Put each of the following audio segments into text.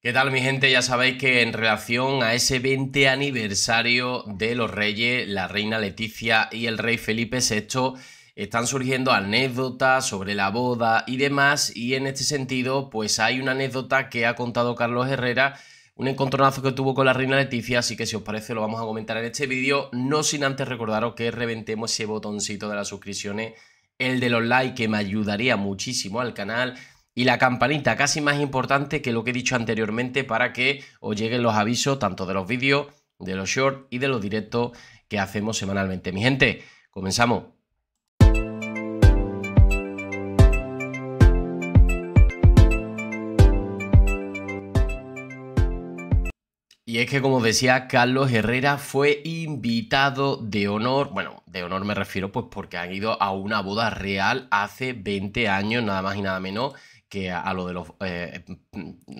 ¿Qué tal mi gente? Ya sabéis que en relación a ese 20 aniversario de los reyes, la reina Leticia y el rey Felipe VI, están surgiendo anécdotas sobre la boda y demás, y en este sentido, pues hay una anécdota que ha contado Carlos Herrera, un encontronazo que tuvo con la reina Leticia, así que si os parece lo vamos a comentar en este vídeo, no sin antes recordaros que reventemos ese botoncito de las suscripciones, el de los likes, que me ayudaría muchísimo al canal y la campanita, casi más importante que lo que he dicho anteriormente para que os lleguen los avisos tanto de los vídeos, de los shorts y de los directos que hacemos semanalmente. Mi gente, comenzamos. Y es que, como decía, Carlos Herrera fue invitado de honor, bueno, de honor me refiero pues porque han ido a una boda real hace 20 años, nada más y nada menos, que a, lo de los eh,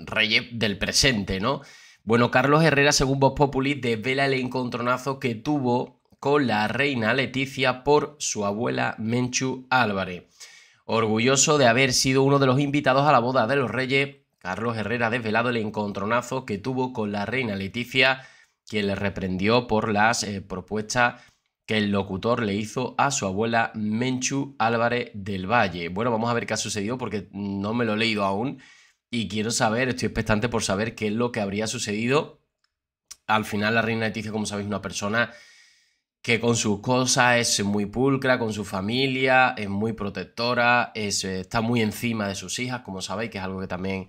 reyes del presente, ¿no? Bueno, Carlos Herrera, según Vox Populi, desvela el encontronazo que tuvo con la reina Leticia por su abuela Menchu Álvarez. Orgulloso de haber sido uno de los invitados a la boda de los reyes, Carlos Herrera ha desvelado el encontronazo que tuvo con la reina Leticia, quien le reprendió por las eh, propuestas que el locutor le hizo a su abuela Menchu Álvarez del Valle. Bueno, vamos a ver qué ha sucedido porque no me lo he leído aún y quiero saber, estoy expectante por saber qué es lo que habría sucedido. Al final la reina Leticia, como sabéis, es una persona que con sus cosas es muy pulcra, con su familia, es muy protectora, eh, está muy encima de sus hijas, como sabéis, que es algo que también,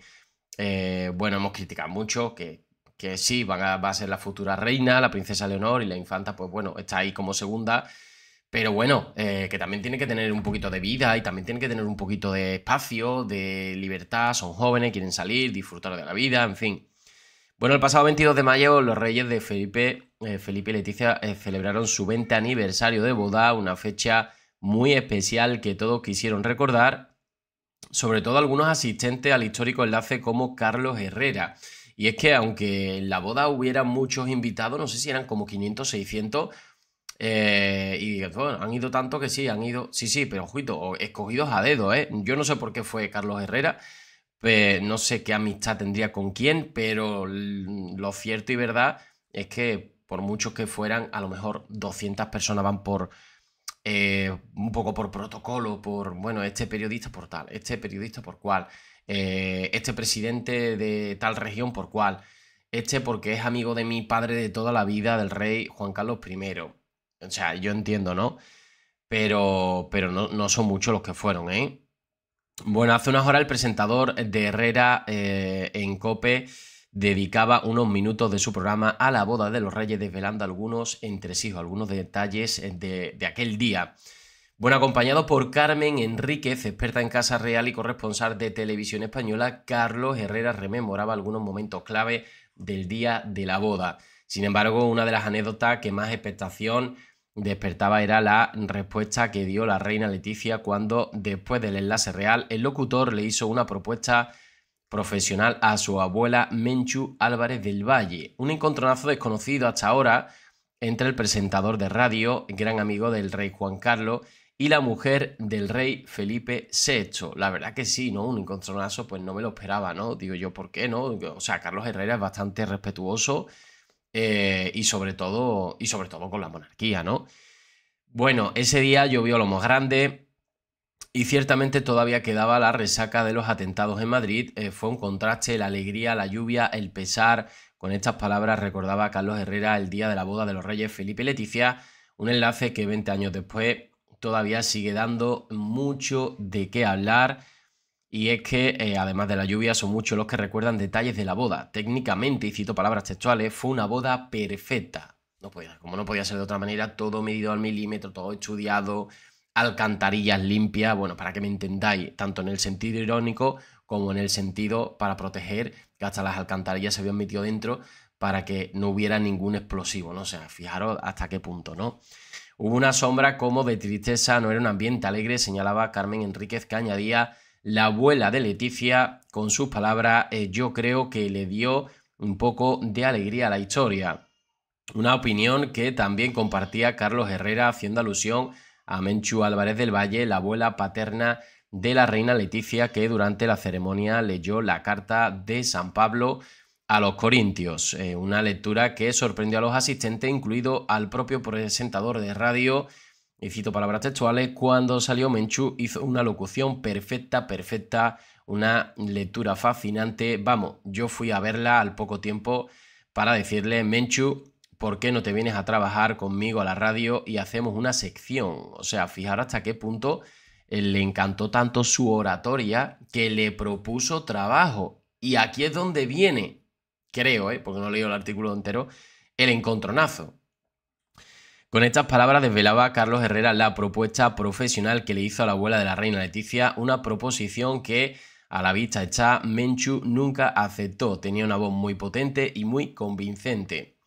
eh, bueno, hemos criticado mucho, que que sí, va a ser la futura reina, la princesa Leonor y la infanta, pues bueno, está ahí como segunda. Pero bueno, eh, que también tiene que tener un poquito de vida y también tiene que tener un poquito de espacio, de libertad, son jóvenes, quieren salir, disfrutar de la vida, en fin. Bueno, el pasado 22 de mayo los reyes de Felipe, eh, Felipe y Leticia eh, celebraron su 20 aniversario de boda, una fecha muy especial que todos quisieron recordar, sobre todo algunos asistentes al histórico enlace como Carlos Herrera. Y es que aunque en la boda hubiera muchos invitados, no sé si eran como 500, 600, eh, y han ido tanto que sí, han ido, sí, sí, pero ojito, escogidos a dedo, ¿eh? Yo no sé por qué fue Carlos Herrera, pues, no sé qué amistad tendría con quién, pero lo cierto y verdad es que por muchos que fueran, a lo mejor 200 personas van por... Eh, un poco por protocolo, por, bueno, este periodista por tal, este periodista por cual, eh, este presidente de tal región por cual, este porque es amigo de mi padre de toda la vida, del rey Juan Carlos I. O sea, yo entiendo, ¿no? Pero, pero no, no son muchos los que fueron, ¿eh? Bueno, hace unas horas el presentador de Herrera eh, en Cope dedicaba unos minutos de su programa a la boda de los reyes, desvelando algunos entre sí, algunos detalles de, de aquel día. Bueno, acompañado por Carmen Enríquez, experta en Casa Real y corresponsal de Televisión Española, Carlos Herrera rememoraba algunos momentos clave del día de la boda. Sin embargo, una de las anécdotas que más expectación despertaba era la respuesta que dio la reina Leticia cuando, después del enlace real, el locutor le hizo una propuesta profesional a su abuela Menchu Álvarez del Valle. Un encontronazo desconocido hasta ahora entre el presentador de radio, gran amigo del rey Juan Carlos, y la mujer del rey Felipe VI. La verdad que sí, ¿no? Un encontronazo, pues no me lo esperaba, ¿no? Digo yo, ¿por qué no? O sea, Carlos Herrera es bastante respetuoso eh, y, sobre todo, y sobre todo con la monarquía, ¿no? Bueno, ese día llovió lo más grande, y ciertamente todavía quedaba la resaca de los atentados en Madrid. Eh, fue un contraste, la alegría, la lluvia, el pesar. Con estas palabras recordaba Carlos Herrera el día de la boda de los reyes Felipe y Leticia, un enlace que 20 años después todavía sigue dando mucho de qué hablar. Y es que, eh, además de la lluvia, son muchos los que recuerdan detalles de la boda. Técnicamente, y cito palabras textuales, fue una boda perfecta. No como no podía ser de otra manera, todo medido al milímetro, todo estudiado, alcantarillas limpias, bueno, para que me entendáis, tanto en el sentido irónico como en el sentido para proteger, que hasta las alcantarillas se habían metido dentro para que no hubiera ningún explosivo, ¿no? O sea, fijaros hasta qué punto, ¿no? Hubo una sombra como de tristeza, no era un ambiente alegre, señalaba Carmen Enríquez, que añadía la abuela de Leticia con sus palabras, eh, yo creo que le dio un poco de alegría a la historia. Una opinión que también compartía Carlos Herrera haciendo alusión a Menchu Álvarez del Valle, la abuela paterna de la reina Leticia, que durante la ceremonia leyó la carta de San Pablo a los Corintios, eh, una lectura que sorprendió a los asistentes, incluido al propio presentador de radio, y cito palabras textuales, cuando salió Menchú hizo una locución perfecta, perfecta, una lectura fascinante. Vamos, yo fui a verla al poco tiempo para decirle, Menchu, ¿por qué no te vienes a trabajar conmigo a la radio y hacemos una sección? O sea, fijar hasta qué punto eh, le encantó tanto su oratoria que le propuso trabajo. Y aquí es donde viene creo, ¿eh? porque no he leído el artículo entero, el encontronazo. Con estas palabras desvelaba Carlos Herrera la propuesta profesional que le hizo a la abuela de la reina Leticia, una proposición que, a la vista hecha, Menchu nunca aceptó. Tenía una voz muy potente y muy convincente.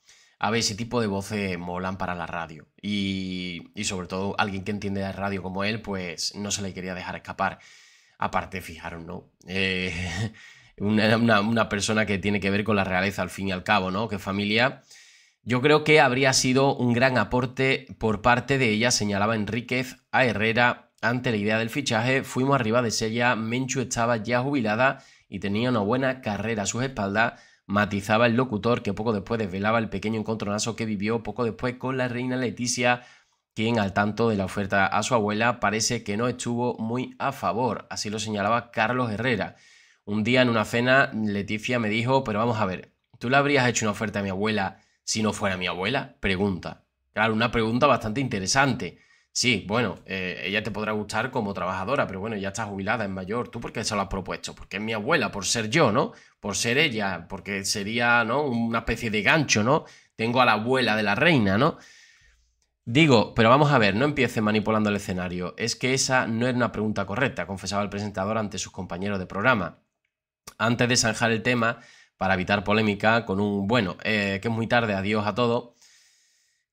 A ver, ese tipo de voces molan para la radio. Y, y sobre todo, alguien que entiende la radio como él, pues no se le quería dejar escapar. Aparte, fijaron ¿no? Eh, una, persona que tiene que ver con la realeza al fin y al cabo, ¿no? Que familia. Yo creo que habría sido un gran aporte por parte de ella, señalaba Enríquez a Herrera ante la idea del fichaje. Fuimos arriba de Sella, Menchu estaba ya jubilada y tenía una buena carrera a sus espaldas, matizaba el locutor que poco después desvelaba el pequeño encontronazo que vivió poco después con la reina Leticia, quien al tanto de la oferta a su abuela parece que no estuvo muy a favor, así lo señalaba Carlos Herrera. Un día en una cena, Leticia me dijo, pero vamos a ver, ¿tú le habrías hecho una oferta a mi abuela si no fuera mi abuela? Pregunta. Claro, una pregunta bastante interesante. Sí, bueno, eh, ella te podrá gustar como trabajadora, pero bueno, ya está jubilada, es mayor. ¿Tú por qué se lo has propuesto? Porque es mi abuela, por ser yo, ¿no? Por ser ella, porque sería, ¿no? Una especie de gancho, ¿no? Tengo a la abuela de la reina, ¿no? Digo, pero vamos a ver, no empiece manipulando el escenario. Es que esa no era una pregunta correcta, confesaba el presentador ante sus compañeros de programa antes de zanjar el tema, para evitar polémica, con un bueno, eh, que es muy tarde, adiós a todos.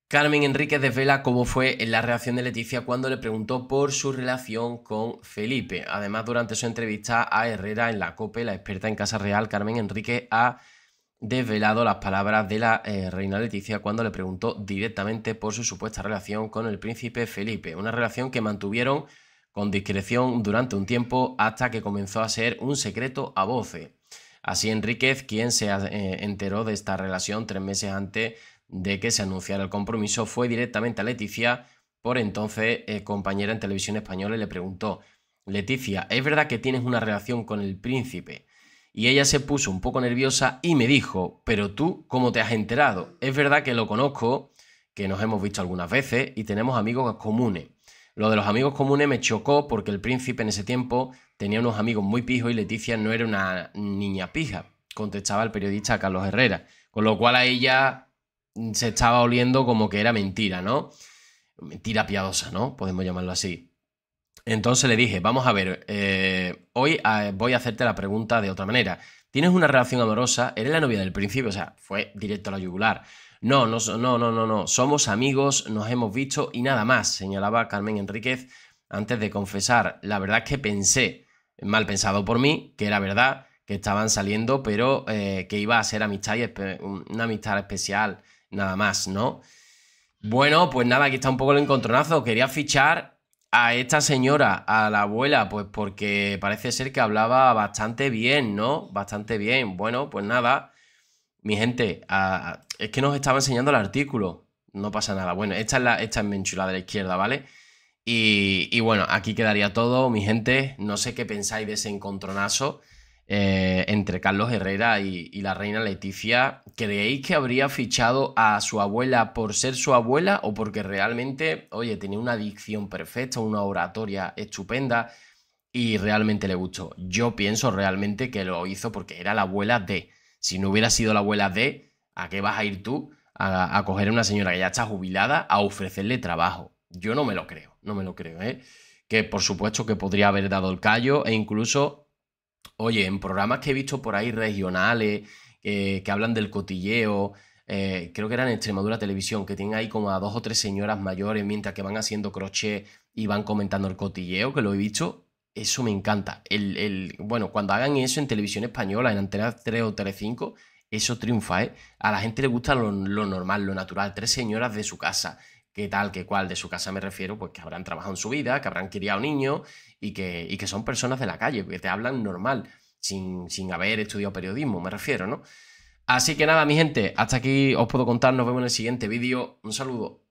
Carmen Enríquez desvela cómo fue la reacción de Leticia cuando le preguntó por su relación con Felipe. Además, durante su entrevista a Herrera en la COPE, la experta en Casa Real, Carmen Enríquez, ha desvelado las palabras de la eh, reina Leticia cuando le preguntó directamente por su supuesta relación con el príncipe Felipe. Una relación que mantuvieron con discreción durante un tiempo hasta que comenzó a ser un secreto a voces. Así Enríquez, quien se eh, enteró de esta relación tres meses antes de que se anunciara el compromiso, fue directamente a Leticia, por entonces eh, compañera en televisión española, y le preguntó, Leticia, ¿es verdad que tienes una relación con el príncipe? Y ella se puso un poco nerviosa y me dijo, pero tú, ¿cómo te has enterado? Es verdad que lo conozco, que nos hemos visto algunas veces y tenemos amigos comunes. Lo de los amigos comunes me chocó porque el príncipe en ese tiempo tenía unos amigos muy pijos y Leticia no era una niña pija, contestaba el periodista Carlos Herrera. Con lo cual a ella mm, se estaba oliendo como que era mentira, ¿no? Mentira piadosa, ¿no? Podemos llamarlo así. Entonces le dije, vamos a ver, eh, hoy ah, voy a hacerte la pregunta de otra manera. ¿Tienes una relación amorosa? ¿Eres la novia del principio? O sea, fue directo a la yugular. No, no, no, no, no, Somos amigos, nos hemos visto y nada más, señalaba Carmen Enríquez antes de confesar. La verdad es que pensé, mal pensado por mí, que era verdad, que estaban saliendo, pero eh, que iba a ser amistad y una amistad especial, nada más, ¿no? Bueno, pues nada, aquí está un poco el encontronazo. Quería fichar a esta señora, a la abuela, pues porque parece ser que hablaba bastante bien, ¿no? Bastante bien. Bueno, pues nada, mi gente, es que nos estaba enseñando el artículo. No pasa nada. Bueno, esta es la esta de la izquierda, ¿vale? Y, y bueno, aquí quedaría todo, mi gente. No sé qué pensáis de ese encontronazo. Eh, entre Carlos Herrera y, la reina Leticia, ¿creéis que habría fichado a su abuela por ser su abuela o porque realmente, oye, tenía una dicción perfecta, una oratoria estupenda y realmente le gustó? Yo pienso realmente que lo hizo porque era la abuela de. Si no hubiera sido la abuela de, ¿a qué vas a ir tú a, a coger a una señora que ya está jubilada a ofrecerle trabajo? Yo no me lo creo, no me lo creo, ¿eh? Que por supuesto que podría haber dado el callo e incluso oye, en programas que he visto por ahí regionales, eh, que hablan del cotilleo, eh, creo que eran Extremadura Televisión, que tienen ahí como a dos o tres señoras mayores mientras que van haciendo crochet y van comentando el cotilleo, que lo he visto, eso me encanta. El, bueno, cuando hagan eso en televisión española, en Antena 3 o 35, eso triunfa, ¿eh? A la gente le gusta lo normal, lo natural, tres señoras de su casa qué tal, qué cual de su casa me refiero, pues que habrán trabajado en su vida, que habrán criado niños y que, y que son personas de la calle, que te hablan normal, sin, sin haber estudiado periodismo, me refiero, ¿no? Así que nada, mi gente, hasta aquí os puedo contar, nos vemos en el siguiente vídeo, un saludo.